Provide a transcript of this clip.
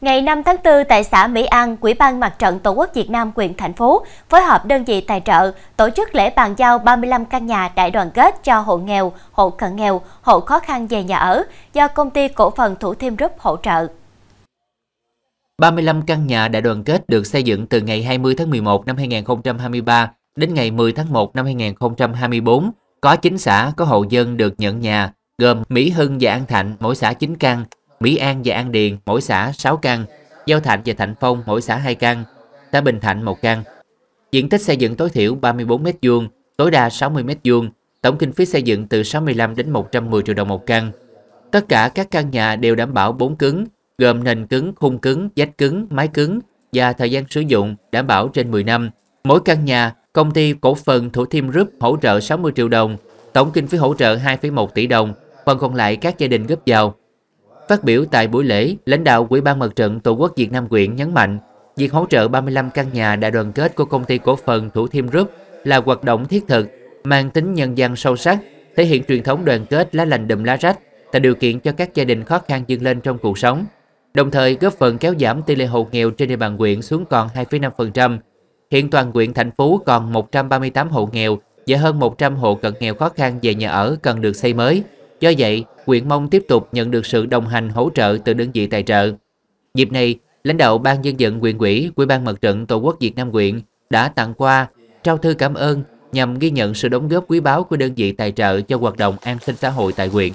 Ngày 5 tháng 4 tại xã Mỹ An, Quỹ ban Mặt trận Tổ quốc Việt Nam quyền thành phố phối hợp đơn vị tài trợ tổ chức lễ bàn giao 35 căn nhà đại đoàn kết cho hộ nghèo, hộ cận nghèo, hộ khó khăn về nhà ở do công ty cổ phần Thủ Thiêm Group hỗ trợ. 35 căn nhà đại đoàn kết được xây dựng từ ngày 20 tháng 11 năm 2023 đến ngày 10 tháng 1 năm 2024. Có 9 xã có hộ dân được nhận nhà, gồm Mỹ Hưng và An Thạnh mỗi xã 9 căn, Mỹ An và An Điền mỗi xã 6 căn, Giao Thạnh và Thạnh Phong mỗi xã 2 căn, xã Bình Thạnh 1 căn. Diện tích xây dựng tối thiểu 34 m2, tối đa 60 m2, tổng kinh phí xây dựng từ 65 đến 110 triệu đồng một căn. Tất cả các căn nhà đều đảm bảo 4 cứng, gồm nền cứng, khung cứng, vách cứng, mái cứng và thời gian sử dụng đảm bảo trên 10 năm. Mỗi căn nhà, công ty cổ phần Thủ Thiêm Group hỗ trợ 60 triệu đồng, tổng kinh phí hỗ trợ 2,1 tỷ đồng, phần còn lại các gia đình góp vào. Phát biểu tại buổi lễ, lãnh đạo Ủy ban Mặt trận Tổ quốc Việt Nam quyện nhấn mạnh, việc hỗ trợ 35 căn nhà đại đoàn kết của công ty cổ phần Thủ Thiêm Group là hoạt động thiết thực, mang tính nhân văn sâu sắc, thể hiện truyền thống đoàn kết lá lành đùm lá rách, tạo điều kiện cho các gia đình khó khăn vươn lên trong cuộc sống, đồng thời góp phần kéo giảm tỷ lệ hộ nghèo trên địa bàn huyện xuống còn 2,5%. Hiện toàn huyện thành phố còn 138 hộ nghèo và hơn 100 hộ cận nghèo khó khăn về nhà ở cần được xây mới. Do vậy, huyện mong tiếp tục nhận được sự đồng hành hỗ trợ từ đơn vị tài trợ. Dịp này, lãnh đạo Ban dân vận huyện ủy, Ủy ban Mặt trận Tổ quốc Việt Nam huyện đã tặng quà, trao thư cảm ơn nhằm ghi nhận sự đóng góp quý báu của đơn vị tài trợ cho hoạt động an sinh xã hội tại huyện.